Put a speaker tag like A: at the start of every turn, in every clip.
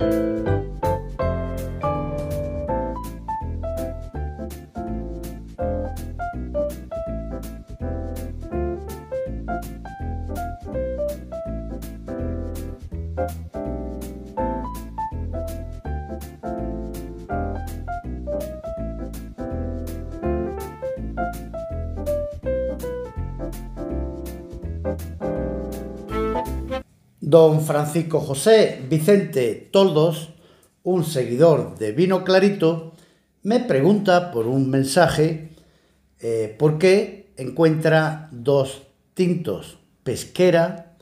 A: thank you Don Francisco José Vicente Toldos, un seguidor de Vino Clarito, me pregunta por un mensaje eh, por qué encuentra dos tintos pesquera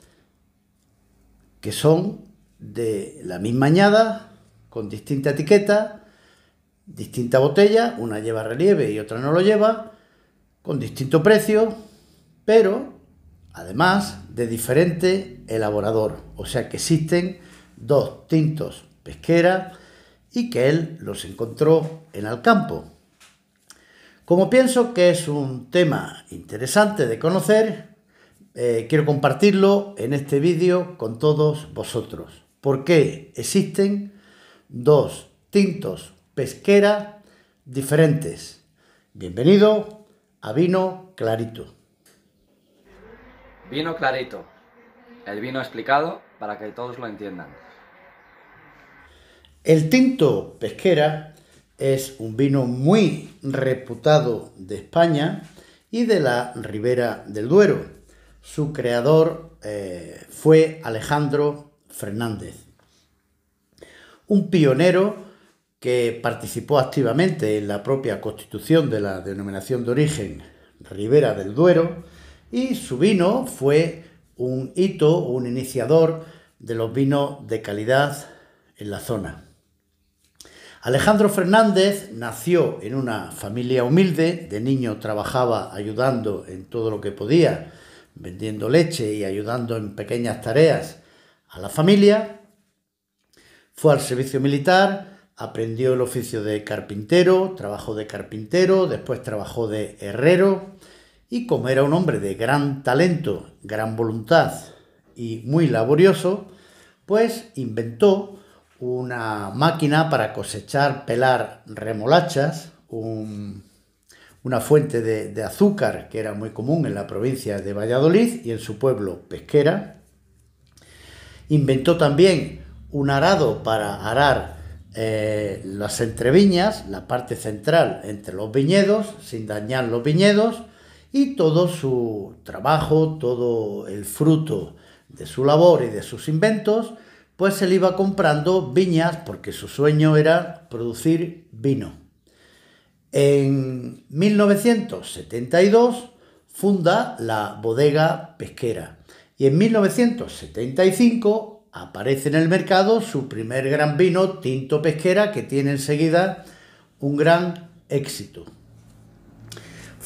A: que son de la misma añada, con distinta etiqueta, distinta botella, una lleva relieve y otra no lo lleva, con distinto precio, pero además de diferente elaborador, o sea que existen dos tintos pesquera y que él los encontró en el campo. Como pienso que es un tema interesante de conocer, eh, quiero compartirlo en este vídeo con todos vosotros. ¿Por qué existen dos tintos pesquera diferentes? Bienvenido a Vino Clarito. Vino clarito. El vino explicado para que todos lo entiendan. El tinto pesquera es un vino muy reputado de España y de la ribera del Duero. Su creador eh, fue Alejandro Fernández, un pionero que participó activamente en la propia constitución de la denominación de origen Ribera del Duero, y su vino fue un hito, un iniciador de los vinos de calidad en la zona. Alejandro Fernández nació en una familia humilde, de niño trabajaba ayudando en todo lo que podía, vendiendo leche y ayudando en pequeñas tareas a la familia. Fue al servicio militar, aprendió el oficio de carpintero, trabajó de carpintero, después trabajó de herrero, y como era un hombre de gran talento, gran voluntad y muy laborioso, pues inventó una máquina para cosechar, pelar remolachas, una fuente de, azúcar que era muy común en la provincia de Valladolid y en su pueblo Pesquera. Inventó también un arado para arar eh, las entreviñas, la parte central entre los viñedos, sin dañar los viñedos, y todo su trabajo, todo el fruto de su labor y de sus inventos, pues él iba comprando viñas porque su sueño era producir vino. En 1972 funda la bodega pesquera y en 1975 aparece en el mercado su primer gran vino, Tinto Pesquera, que tiene enseguida un gran éxito.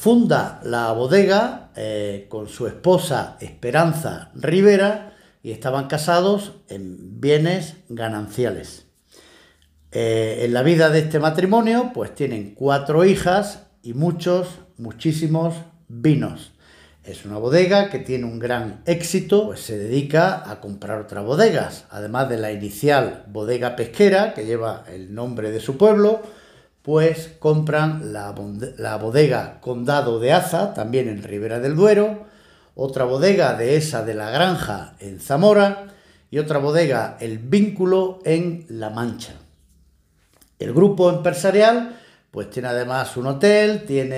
A: Funda la bodega eh, con su esposa Esperanza Rivera y estaban casados en bienes gananciales. Eh, en la vida de este matrimonio, pues tienen cuatro hijas y muchos, muchísimos vinos. Es una bodega que tiene un gran éxito, pues se dedica a comprar otras bodegas, además de la inicial bodega pesquera que lleva el nombre de su pueblo, pues compran la, bodega Condado de Aza, también en Ribera del Duero, otra bodega de esa de la Granja en Zamora y otra bodega El Vínculo en La Mancha. El grupo empresarial pues tiene además un hotel, tiene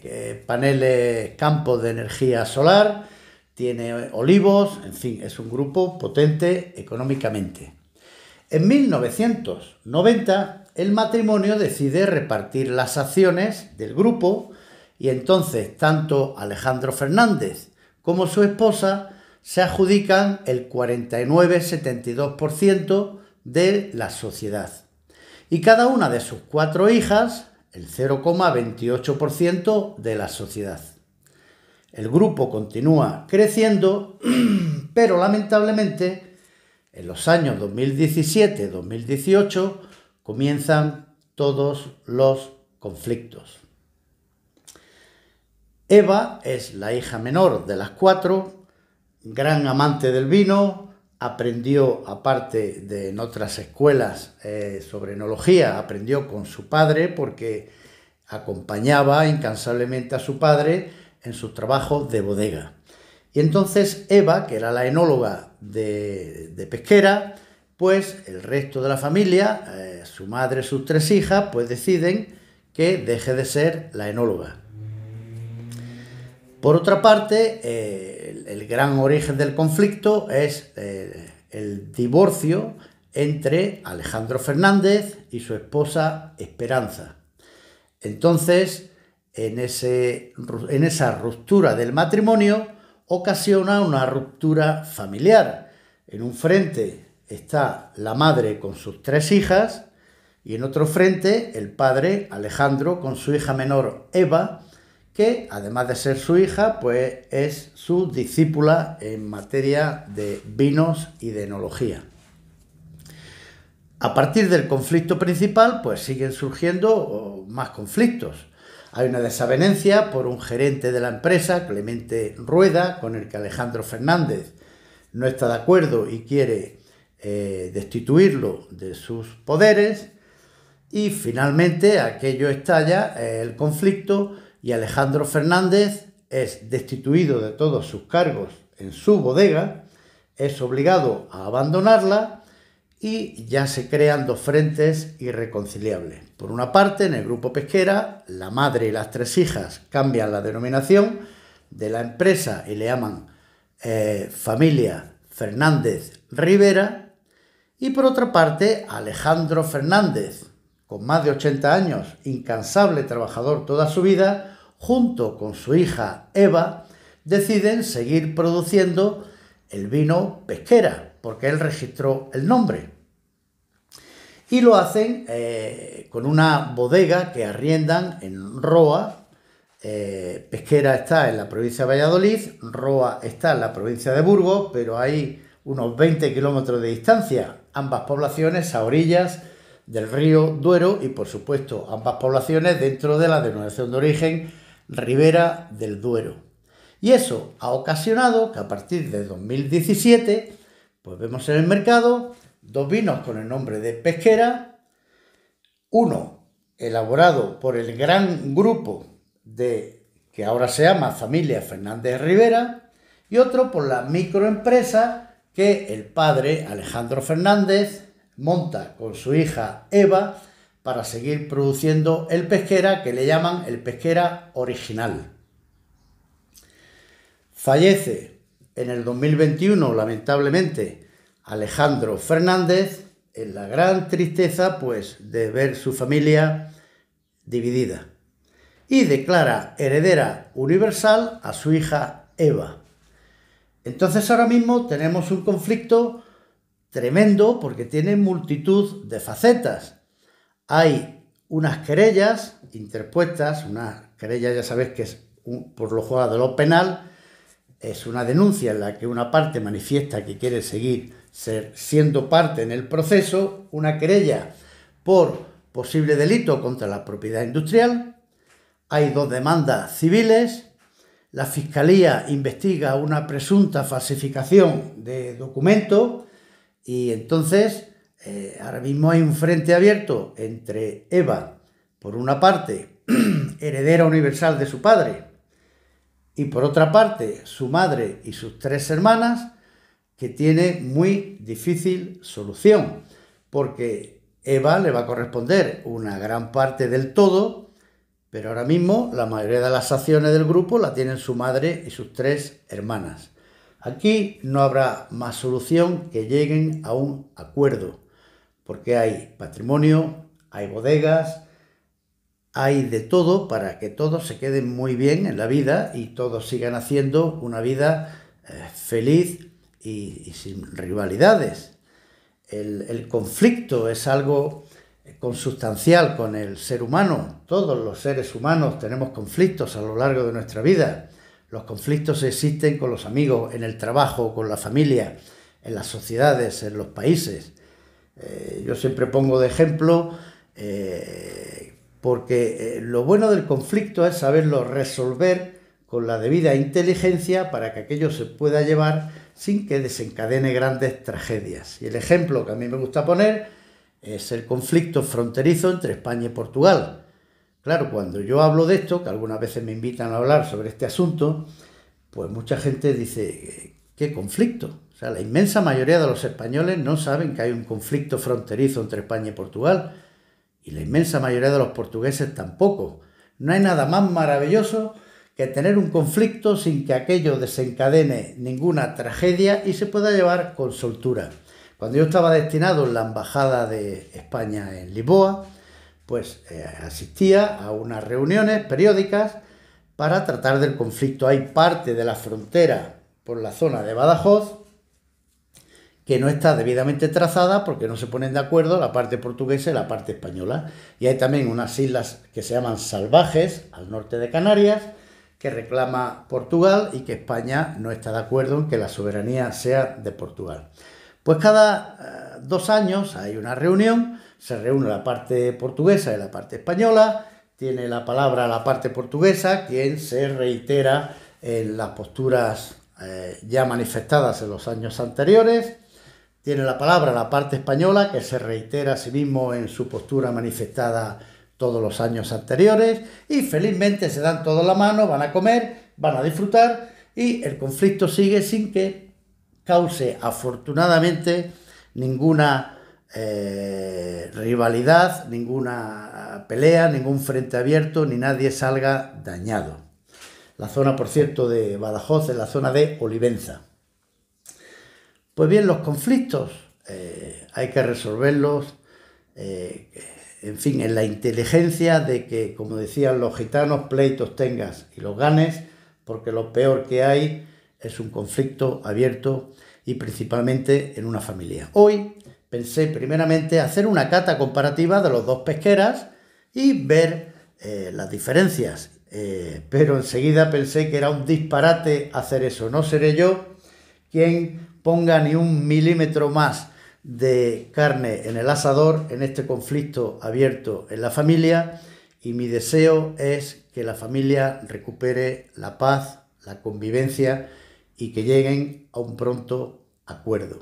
A: eh, paneles campos de energía solar, tiene eh, olivos, en fin, es un grupo potente económicamente. En 1990 el matrimonio decide repartir las acciones del grupo y entonces tanto Alejandro Fernández como su esposa se adjudican el 49,72% de la sociedad. Y cada una de sus cuatro hijas el 0,28% de la sociedad. El grupo continúa creciendo, pero lamentablemente en los años 2017-2018 comienzan todos los conflictos. Eva es la hija menor de las cuatro, gran amante del vino, aprendió, aparte de en otras escuelas eh, sobre enología, aprendió con su padre porque acompañaba incansablemente a su padre en su trabajo de bodega. Y entonces Eva, que era la enóloga de pesquera, pues el resto de la familia, eh, su madre, sus tres hijas, pues deciden que deje de ser la enóloga. Por otra parte, eh, el, gran origen del conflicto es eh, el divorcio entre Alejandro Fernández y su esposa Esperanza. Entonces, en, ese, en esa ruptura del matrimonio ocasiona una ruptura familiar. En un frente está la madre con sus tres hijas y en otro frente el padre Alejandro con su hija menor Eva, que además de ser su hija, pues es su discípula en materia de vinos y de enología. A partir del conflicto principal, pues siguen surgiendo más conflictos. Hay una desavenencia por un gerente de la empresa, Clemente Rueda, con el que Alejandro Fernández no está de acuerdo y quiere eh, destituirlo de sus poderes y finalmente aquello estalla eh, el conflicto y Alejandro Fernández es destituido de todos sus cargos en su bodega, es obligado a abandonarla y ya se crean dos frentes irreconciliables. Por una parte, en el grupo pesquera, la madre y las tres hijas cambian la denominación de la empresa y le llaman eh, familia Fernández Rivera y por otra parte, Alejandro Fernández, con más de 80 años, incansable trabajador toda su vida, junto con su hija Eva, deciden seguir produciendo el vino Pesquera, porque él registró el nombre. Y lo hacen eh, con una bodega que arriendan en Roa. Eh, Pesquera está en la provincia de Valladolid, Roa está en la provincia de Burgos, pero ahí unos 20 kilómetros de distancia, ambas poblaciones a orillas del río Duero y por supuesto ambas poblaciones dentro de la denominación de origen Ribera del Duero. Y eso ha ocasionado que a partir de 2017, pues vemos en el mercado dos vinos con el nombre de Pesquera, uno elaborado por el gran grupo de que ahora se llama Familia Fernández Rivera y otro por la microempresa que el padre Alejandro Fernández monta con su hija Eva para seguir produciendo el pesquera que le llaman el pesquera original. Fallece en el 2021, lamentablemente, Alejandro Fernández en la gran tristeza pues de ver su familia dividida y declara heredera universal a su hija Eva. Entonces ahora mismo tenemos un conflicto tremendo porque tiene multitud de facetas. Hay unas querellas interpuestas, una querella ya sabéis que es por lo jugado de lo penal, es una denuncia en la que una parte manifiesta que quiere seguir siendo parte en el proceso, una querella por posible delito contra la propiedad industrial, hay dos demandas civiles, la Fiscalía investiga una presunta falsificación de documento y entonces eh, ahora mismo hay un frente abierto entre Eva, por una parte, heredera universal de su padre, y por otra parte, su madre y sus tres hermanas, que tiene muy difícil solución, porque Eva le va a corresponder una gran parte del todo, pero ahora mismo la mayoría de las acciones del grupo la tienen su madre y sus tres hermanas. Aquí no habrá más solución que lleguen a un acuerdo, porque hay patrimonio, hay bodegas, hay de todo para que todos se queden muy bien en la vida y todos sigan haciendo una vida eh, feliz y, sin rivalidades. El, el conflicto es algo eh, consustancial con el ser humano. Todos los seres humanos tenemos conflictos a lo largo de nuestra vida. Los conflictos existen con los amigos, en el trabajo, con la familia, en las sociedades, en los países. Eh, yo siempre pongo de ejemplo eh, porque lo bueno del conflicto es saberlo resolver con la debida inteligencia para que aquello se pueda llevar sin que desencadene grandes tragedias. Y el ejemplo que a mí me gusta poner es el conflicto fronterizo entre España y Portugal. Claro, cuando yo hablo de esto, que algunas veces me invitan a hablar sobre este asunto, pues mucha gente dice, ¿qué conflicto? O sea, la inmensa mayoría de los españoles no saben que hay un conflicto fronterizo entre España y Portugal, y la inmensa mayoría de los portugueses tampoco. No hay nada más maravilloso que tener un conflicto sin que aquello desencadene ninguna tragedia y se pueda llevar con soltura. Cuando yo estaba destinado en la Embajada de España en Lisboa, pues eh, asistía a unas reuniones periódicas para tratar del conflicto. Hay parte de la frontera por la zona de Badajoz que no está debidamente trazada porque no se ponen de acuerdo la parte portuguesa y la parte española. Y hay también unas islas que se llaman salvajes al norte de Canarias que reclama Portugal y que España no está de acuerdo en que la soberanía sea de Portugal. Pues cada eh, dos años hay una reunión, se reúne la parte portuguesa y la parte española, tiene la palabra la parte portuguesa, quien se reitera en las posturas eh, ya manifestadas en los años anteriores, tiene la palabra la parte española, que se reitera a sí mismo en su postura manifestada todos los años anteriores, y felizmente se dan todos la mano, van a comer, van a disfrutar, y el conflicto sigue sin que cause afortunadamente ninguna eh, rivalidad, ninguna ah, pelea, ningún frente abierto, ni nadie salga dañado. La zona, por cierto, de Badajoz es la zona de Olivenza. Pues bien, los conflictos eh, hay que resolverlos, eh, en fin, en la inteligencia de que, como decían los gitanos, pleitos tengas y los ganes, porque lo peor que hay es un conflicto abierto y principalmente en una familia. Hoy pensé primeramente hacer una cata comparativa de los dos pesqueras y ver eh, las diferencias, eh, pero enseguida pensé que era un disparate hacer eso. No seré yo quien ponga ni un milímetro más de carne en el asador en este conflicto abierto en la familia y mi deseo es que la familia recupere la paz, la convivencia y que lleguen a un pronto acuerdo.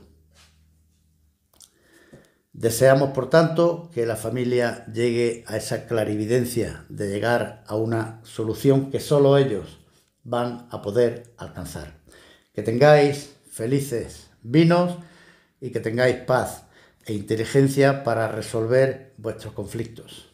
A: Deseamos, por tanto, que la familia llegue a esa clarividencia de llegar a una solución que solo ellos van a poder alcanzar. Que tengáis felices vinos y que tengáis paz e inteligencia para resolver vuestros conflictos.